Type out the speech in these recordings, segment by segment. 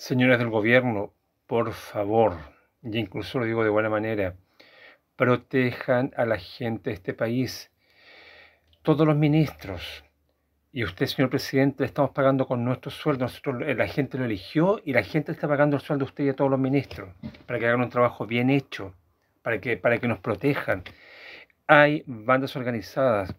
Señores del gobierno, por favor, y incluso lo digo de buena manera, protejan a la gente de este país. Todos los ministros, y usted, señor presidente, estamos pagando con nuestro sueldo. Nosotros, eh, la gente lo eligió y la gente está pagando el sueldo de usted y a todos los ministros para que hagan un trabajo bien hecho, para que, para que nos protejan. Hay bandas organizadas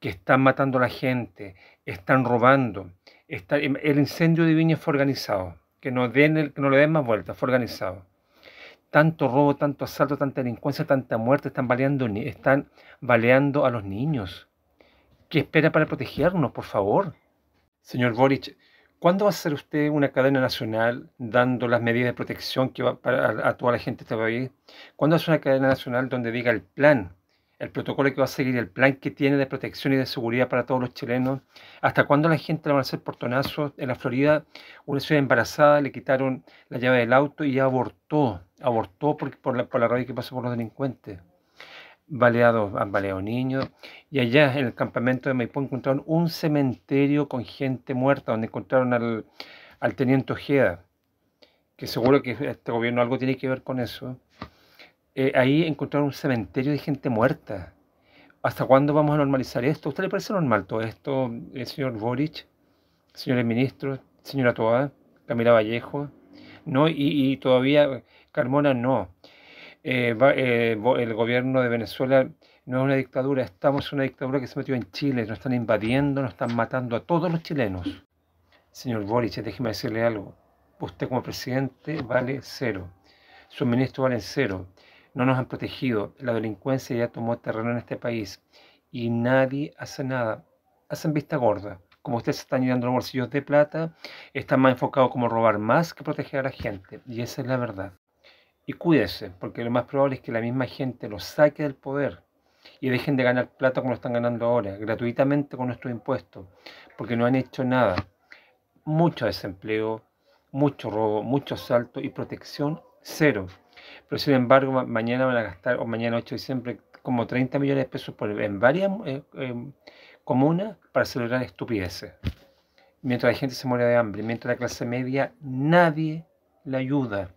que están matando a la gente, están robando. Está, el incendio de Viña fue organizado que no, den no le den más vueltas, fue organizado. Tanto robo, tanto asalto, tanta delincuencia, tanta muerte, están baleando, están baleando a los niños. ¿Qué espera para protegernos, por favor? Señor Boric, ¿cuándo va a ser usted una cadena nacional dando las medidas de protección que va para, a, toda la gente de este país? ¿Cuándo va a ser una cadena nacional donde diga el plan el protocolo que va a seguir, el plan que tiene de protección y de seguridad para todos los chilenos, hasta cuándo la gente le van a hacer portonazos. En la Florida, una ciudad embarazada le quitaron la llave del auto y abortó, abortó por, la, por la rabia que pasó por los delincuentes. Baleados, han baleado niños. Y allá en el campamento de Maipú encontraron un cementerio con gente muerta, donde encontraron al, al teniente Ojeda, que seguro que este gobierno algo tiene que ver con eso eh, ahí encontraron un cementerio de gente muerta. ¿Hasta cuándo vamos a normalizar esto? usted le parece normal todo esto, señor Boric, señores ministros, señora Toa, Camila Vallejo? No, y, todavía Carmona no. Eh, eh, el gobierno de Venezuela no es una dictadura, estamos en una dictadura que se metió en Chile, nos están invadiendo, nos están matando a todos los chilenos. Señor Boric, déjeme decirle algo. Usted como presidente vale cero. Su ministro vale cero no nos han protegido. La delincuencia ya tomó terreno en este país y nadie hace nada. Hacen vista gorda. Como ustedes están llenando los bolsillos de plata, están más enfocados como robar más que proteger a la gente. Y esa es la verdad. Y cuídese, porque lo más probable es que la misma gente los saque del poder y dejen de ganar plata como lo están ganando ahora, gratuitamente con nuestros impuestos, porque no han hecho nada. Mucho desempleo, mucho robo, mucho asalto y protección cero. Pero sin embargo, mañana van a gastar, o mañana 8 de diciembre, como 30 millones de pesos en varias eh, em, comunas para celebrar estupideces. Mientras la gente se muere de hambre, mientras la clase media, nadie la ayuda.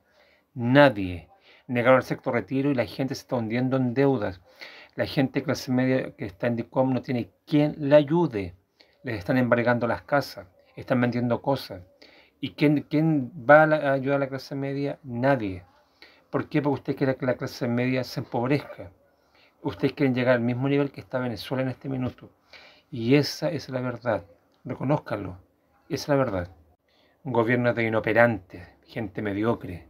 Nadie. Negaron el sexto retiro y la gente se está hundiendo en deudas. La gente de clase media que está en DICOM no tiene quien la ayude. Les están embargando las casas, están vendiendo cosas. ¿Y quién va a ayudar a la clase media? Nadie. ¿Por qué? Porque usted quiere que la clase media se empobrezca. Ustedes quieren llegar al mismo nivel que está Venezuela en este minuto. Y esa es la verdad. Reconózcanlo. Esa es la verdad. Gobierno de inoperantes, gente mediocre,